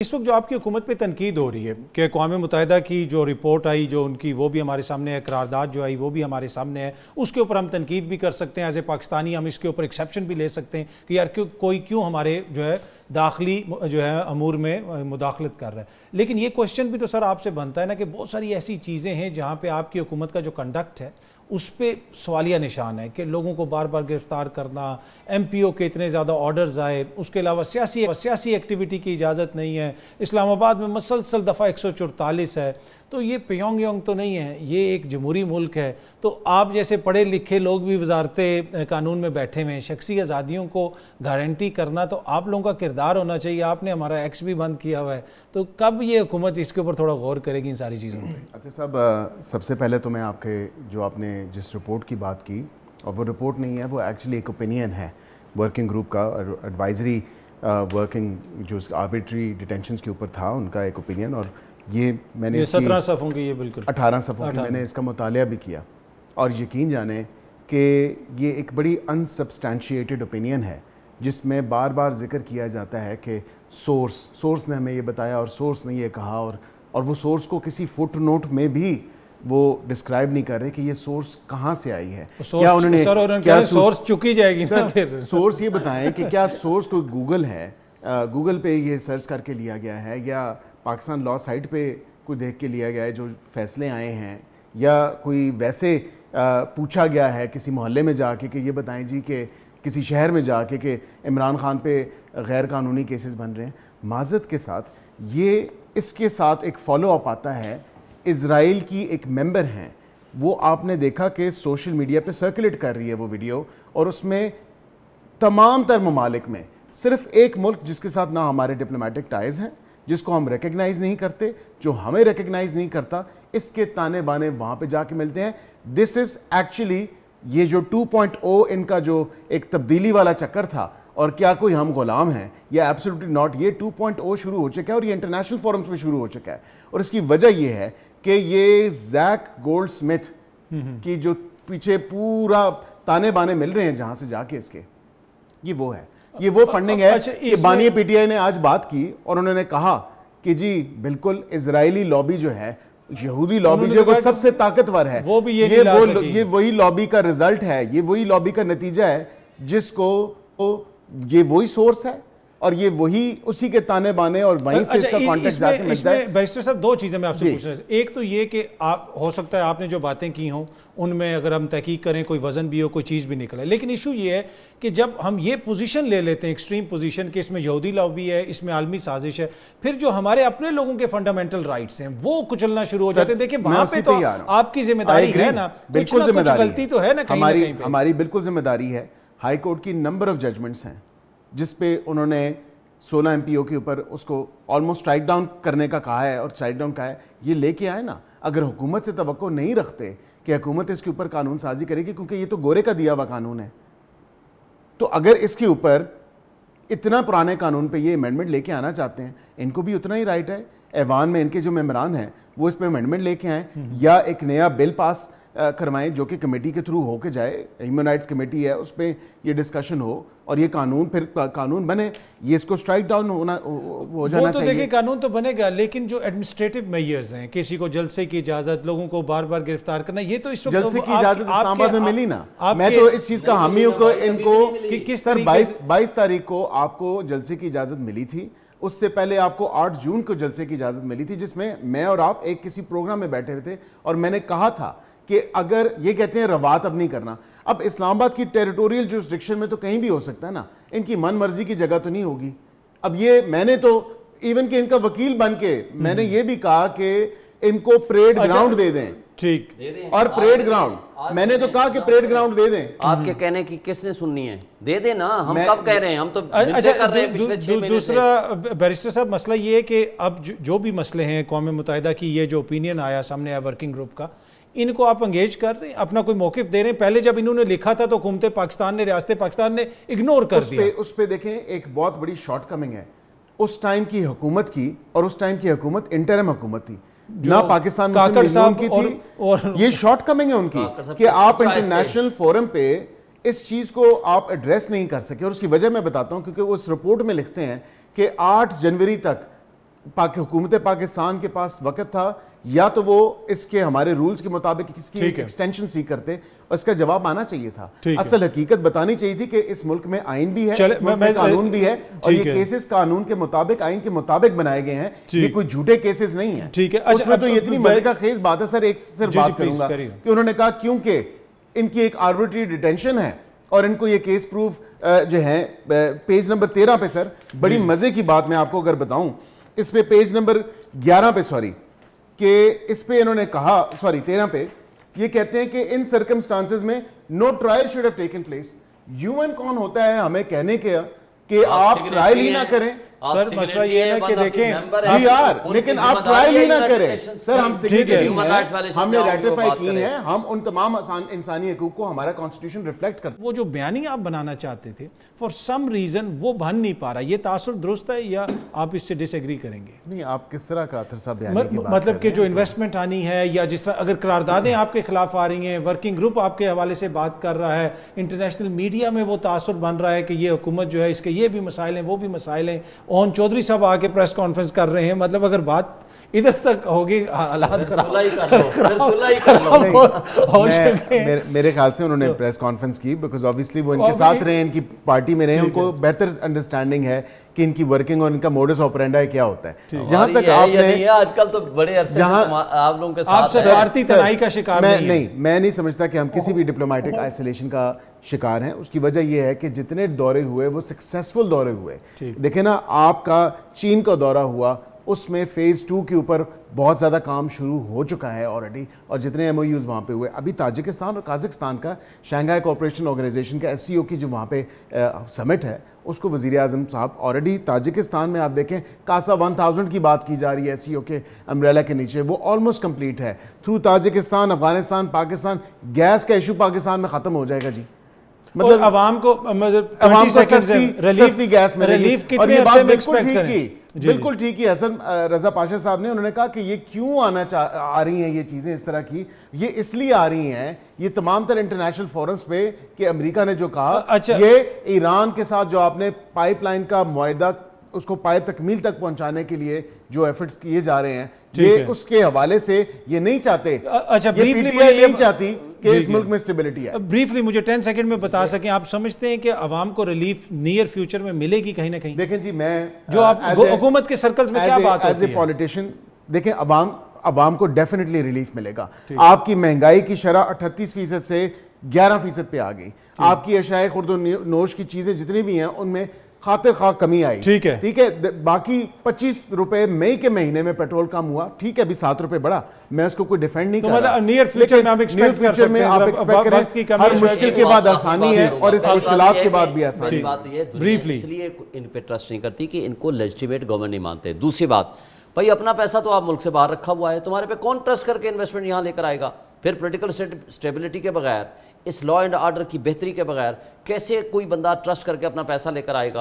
इस वक्त जो आपकी हुकूमत पे तनकीद हो रही है कि अकवा मुतहदा की जो रिपोर्ट आई जो उनकी वो भी हमारे सामने है करारदाद जो आई वो भी हमारे सामने है उसके ऊपर हम तनकीद भी कर सकते हैं एज ए पाकिस्तानी हम इसके ऊपर एक्सेप्शन भी ले सकते हैं कि यार क्यों कोई क्यों हमारे जो है दाखिली जो है अमूर में मुदाखलत कर रहा है लेकिन ये क्वेश्चन भी तो सर आपसे बनता है ना कि बहुत सारी ऐसी चीज़ें हैं जहाँ पर आपकी हुकूमत का जो कंडक्ट है उस पर सवालिया निशान है कि लोगों को बार बार गिरफ्तार करना एम पी ओ के इतने ज़्यादा ऑर्डर्स आए उसके अलावा सियासी सियासी एक्टिविटी की इजाज़त नहीं है इस्लामाबाद में मसलसल दफ़ा एक सौ चौतालीस है तो ये प्योंग तो नहीं है ये एक जमहूरी मुल्क है तो आप जैसे पढ़े लिखे लोग भी वजारत कानून में बैठे हुए हैं शख्सी आज़ादियों को गारंटी करना तो आप लोगों का किरदार होना चाहिए आपने हमारा एक्स भी बंद किया हुआ है तो कब ये हुकूमत इसके ऊपर थोड़ा गौर करेगी इन सारी चीज़ों पर अच्छा साहब सबसे पहले तो मैं आपके जो आपने जिस रिपोर्ट की बात की और वो रिपोर्ट नहीं है वो एक्चुअली एक ओपिनियन है वर्किंग ग्रुप का एडवाइजरी वर्किंग uh, जो आर्बिट्री डिटेंशन के ऊपर था उनका एक ओपिनियन और ये मैंने सत्रह सफ़ों की ये बिल्कुल अठारह सफ़ों की मैंने इसका मुताल भी किया और यकीन जाने कि ये एक बड़ी अनसबस्टैंशिएटेड ओपिनियन है जिसमें बार बार जिक्र किया जाता है कि सोर्स सोर्स ने हमें ये बताया और सोर्स ने ये कहा और और वो सोर्स को किसी फुट नोट में भी वो डिस्क्राइब नहीं कर रहे कि ये सोर्स कहाँ से आई है तो क्या उन्होंने क्या सोर्स चुकी जाएगी सर, फिर सोर्स ये बताएं कि क्या सोर्स कोई गूगल है गूगल पे ये सर्च करके लिया गया है या पाकिस्तान लॉ साइट पे कोई देख के लिया गया है जो फैसले आए हैं या कोई वैसे पूछा गया है किसी मोहल्ले में जाके कि ये बताएं जी कि किसी शहर में जाके कि इमरान खान पे गैर कानूनी केसेस बन रहे हैं माजत के साथ ये इसके साथ एक फॉलो अप आता है इसराइल की एक मेंबर हैं वो आपने देखा कि सोशल मीडिया पे सर्कुलेट कर रही है वो वीडियो और उसमें तमाम तर ममालिक में सिर्फ एक मुल्क जिसके साथ ना हमारे डिप्लोमेटिक टाइज़ हैं जिसको हम रिकगनाइज़ नहीं करते जो हमें रिकगनाइज़ नहीं करता इसके ताने बाने वहाँ पे जाके मिलते हैं दिस इज़ एक्चुअली ये जो 2.0 इनका जो एक तब्दीली वाला चक्कर था और क्या कोई हम गुलाम हैं या एब्सोल्युटली नॉट ये 2.0 शुरू हो चुका है और ये इंटरनेशनल फोरम्स में शुरू हो चुका है और इसकी वजह यह है कि ये जैक गोल्ड स्मिथ की जो पीछे पूरा ताने बाने मिल रहे हैं जहां से जाके इसके ये वो है ये वो फंडिंग है अच्छा, कि बानिया पीटीआई ने आज बात की और उन्होंने कहा कि जी बिल्कुल इसराइली लॉबी जो है यहूदी लॉबी जो तो सबसे ताकतवर है वो भी ये, ये वो ये वही लॉबी का रिजल्ट है ये वही लॉबी का नतीजा है जिसको ये वही सोर्स है और ये वही उसी के ताने बाने और वहीं से अच्छा, इसका कॉन्टेक्ट जाके मिलता है बैरिस्टर साहब दो चीज़ें मैं आपसे पूछना एक तो ये कि आप हो सकता है आपने जो बातें की हों उनमें अगर हम तहकीक करें कोई वजन भी हो कोई चीज़ भी निकले लेकिन इशू ये है कि जब हम ये पोजीशन ले लेते हैं एक्सट्रीम पोजीशन कि इसमें यहूदी लॉबी है इसमें आलमी साजिश है फिर जो हमारे अपने लोगों के फंडामेंटल राइट्स हैं वो कुचलना शुरू हो जाते हैं देखिए वहां पे तो आपकी जिम्मेदारी है ना बिल्कुल गलती तो है ना हमारी हमारी बिल्कुल जिम्मेदारी है हाईकोर्ट की नंबर ऑफ जजमेंट्स हैं जिस पे उन्होंने 16 एम के ऊपर उसको ऑलमोस्ट स्ट्राइक डाउन करने का कहा है और स्ट्राइक डाउन कहा है ये लेके आए ना अगर हुकूमत से तो नहीं रखते कि हुकूमत इसके ऊपर कानून साजी करेगी क्योंकि ये तो गोरे का दिया हुआ कानून है तो अगर इसके ऊपर इतना पुराने कानून पे ये अमेंडमेंट लेके आना चाहते हैं इनको भी उतना ही राइट है ऐवान में इनके जो मेम्बरान हैं वो इस पर अमेंडमेंट लेके आएँ हम्म। या एक नया बिल पास करवाएं जो कि कमेटी के थ्रू होके जाए ह्यूमन राइट्स कमेटी है उस पर ये डिस्कशन हो और ये कानून फिर कानून बने ये इसको स्ट्राइक डाउन होना हो जाना वो तो देखिए कानून तो बनेगा लेकिन जो एडमिनिस्ट्रेटिव मेयर्स हैं किसी को जलसे की इजाजत लोगों को बार बार गिरफ्तार करना ये तो इस वक्त जलसे की तो इजाजत इस्लामाबाद में मिली ना मैं तो इस चीज का हामी हूँ इनको किस सर बाईस बाईस तारीख को आपको जलसे की इजाजत मिली थी उससे पहले आपको 8 जून को जलसे की इजाजत मिली थी जिसमें मैं और आप एक किसी प्रोग्राम में बैठे हुए थे और मैंने कहा था कि अगर ये कहते हैं रवात अब नहीं करना अब इस्लामाबाद की टेरिटोरियल जुरिस्डिक्शन में तो कहीं भी हो सकता है ना इनकी मन मर्जी की जगह तो नहीं होगी अब ये मैंने तो इवन कि इनका वकील बन के मैंने हम्म। ये भी कहा कि इनको परेड अच्छा, ग्राउंड दे दें ठीक दे दे और परेड ग्राउंड मैंने तो कहा कि परेड ग्राउंड दे दें आपके कहने की किसने सुननी है दे देना हम कब कह रहे हैं हम तो अच्छा कर रहे हैं पिछले दू, दू, दूसरा बैरिस्टर साहब मसला ये है कि अब जो, जो भी मसले हैं कौम मुतहदा की ये जो ओपिनियन आया सामने आया वर्किंग ग्रुप का इनको आप अंगेज कर रहे हैं अपना कोई मौकफ दे रहे हैं पहले जब इन्होंने लिखा था तो घूमते पाकिस्तान ने रियासत पाकिस्तान ने इग्नोर कर उस दिया पे, उस पर देखें एक बहुत बड़ी शॉर्ट कमिंग है उस टाइम की हुकूमत की और उस टाइम की हुकूमत इंटरम हुकूमत थी ना पाकिस्तान काकड़ की थी और, ये शॉर्ट कमिंग है उनकी कि आप अच्छा, इंटरनेशनल फोरम पे इस चीज को आप एड्रेस नहीं कर सके और उसकी वजह मैं बताता हूं क्योंकि उस रिपोर्ट में लिखते हैं कि 8 जनवरी तक पाक हुकूमत पाकिस्तान के पास वक्त था या तो वो इसके हमारे रूल्स के मुताबिक किसकी एक्सटेंशन सीख करते और इसका जवाब आना चाहिए था असल हकीकत बतानी चाहिए थी कि इस मुल्क में आइन भी है इस कानून भी है और ये केसेस कानून के मुताबिक आइन के मुताबिक बनाए गए हैं ये कोई झूठे केसेस नहीं है ठीक है अच्छा, उसमें तो इतनी मजे का खेज बात है सर एक सिर्फ बात करूंगा कि उन्होंने कहा क्योंकि इनकी एक आर्बिट्री डिटेंशन है और इनको ये केस प्रूफ जो है पेज नंबर तेरह पे सर बड़ी मजे की बात मैं आपको अगर बताऊं इस पे पेज नंबर ग्यारह पे सॉरी कि इस पे इन्होंने कहा सॉरी तेरह पे ये कहते हैं कि इन सर्कमस्टांसिस में no trial should have taken place UN कौन होता है हमें कहने के कि आप ट्रायल ही ना करें सर मसला ये है कि मतलब देखें वी आर तो लेकिन आप ट्रायल ही ना करें सर हम हमने रेटिफाई की है हम उन तमाम इंसानी हकूक को हमारा कॉन्स्टिट्यूशन रिफ्लेक्ट करता वो जो बयानी आप बनाना चाहते थे फॉर सम रीजन वो बन नहीं पा रहा ये तासर दुरुस्त है या आप इससे डिसएग्री करेंगे नहीं आप किस तरह का अथर साहब मतलब कि जो इन्वेस्टमेंट आनी है या जिस तरह अगर करारदादें हम्म। आपके खिलाफ आ रही हैं वर्किंग ग्रुप आपके हवाले से बात कर रहा है इंटरनेशनल मीडिया में वो तासर बन रहा है कि ये हुकूमत जो है इसके ये भी मसाइल हैं वो भी मसाइल हैं ओन चौधरी साहब आके प्रेस कॉन्फ्रेंस कर रहे हैं मतलब अगर बात इधर तक होगी हालात मेरे, मेरे ख्याल से उन्होंने तो- प्रेस कॉन्फ्रेंस की बिकॉज ऑब्वियसली वो इनके साथ रहे इनकी पार्टी में रहे उनको बेहतर अंडरस्टैंडिंग है कि इनकी वर्किंग और इनका मोडस ऑपरेंडा क्या होता है जहां तक आपने आजकल तो बड़े जहां आप लोगों के साथ सर, सर, का शिकार मैं नहीं, नहीं मैं नहीं समझता कि हम किसी भी डिप्लोमेटिक आइसोलेशन का शिकार हैं उसकी वजह यह है कि जितने दौरे हुए वो सक्सेसफुल दौरे हुए देखे ना आपका चीन का दौरा हुआ उसमें फ़ेज़ टू के ऊपर बहुत ज़्यादा काम शुरू हो चुका है ऑलरेडी और जितने एम ओ यूज़ वहाँ पर हुए अभी ताजिकिस्तान और काजिकस्तान का शंघाई कॉपरेशन ऑर्गेनाइजेशन का एस की जो वहाँ पर समिट है उसको वज़ी अजम साहब ऑलरेडी ताजिकिस्तान में आप देखें कासा वन थाउजेंड की बात की जा रही है एस के अम्ब्रेला के नीचे वो ऑलमोस्ट कम्प्लीट है through Tajikistan Afghanistan Pakistan gas का इशू पाकिस्तान में ख़त्म हो जाएगा जी मतलब आवाम को मतलब रिलीफ गैस में रिलीफ कितने और ये बात बिल्कुल ठीक की बिल्कुल ठीक है हसन रजा पाशा साहब ने उन्होंने कहा कि ये क्यों आना आ रही हैं ये चीज़ें इस तरह की ये इसलिए आ रही हैं ये तमाम तरह इंटरनेशनल फोरम्स पे कि अमेरिका ने जो कहा अच्छा। ये ईरान के साथ जो आपने पाइपलाइन का मुआदा उसको पाए तकमील तक पहुंचाने के लिए जो एफर्ट्स किए जा रहे हैं ये है। उसके हवाले से ये नहीं चाहते अच्छा ये नहीं चाहती कि इस मुल्क में स्टेबिलिटी है ब्रीफली मुझे टेन सेकंड में बता सकें आप समझते हैं कि आवाम को रिलीफ नियर फ्यूचर में मिलेगी कहीं ना कहीं देखें जी मैं जो आप uh, हुकूमत के सर्कल्स में क्या बात एज ए पॉलिटिशियन देखें अवाम अवाम को डेफिनेटली रिलीफ मिलेगा आपकी महंगाई की शरह अठतीस फीसद से ग्यारह फीसद पे आ गई आपकी अशाए खुर्द नोश की चीज़ें जितनी भी हैं उनमें खाते खा कमी आई ठीक है ठीक है बाकी पच्चीस रुपए मई के महीने में पेट्रोल कम हुआ ठीक है अभी सात रुपए बढ़ा मैं उसको कोई डिफेंड नहीं तो कर मतलब रहा नियर फ्यूचर में आप एक्सपेक्ट कर सकते हैं आप एक्सपेक्ट मतलब करें हर मुश्किल के बाद आसानी है और इस मुश्किल के बाद भी आसानी बात ये ब्रीफली इसलिए इन पे ट्रस्ट नहीं करती कि इनको लेजिटिमेट गवर्नमेंट नहीं मानते दूसरी बात भाई अपना पैसा तो आप मुल्क से बाहर रखा हुआ है तुम्हारे पे कौन ट्रस्ट करके इन्वेस्टमेंट यहाँ लेकर आएगा फिर पोलिटिकल स्टेबिलिटी के बगैर इस लॉ एंड ऑर्डर की बेहतरी के बगैर कैसे कोई बंदा ट्रस्ट करके अपना पैसा लेकर आएगा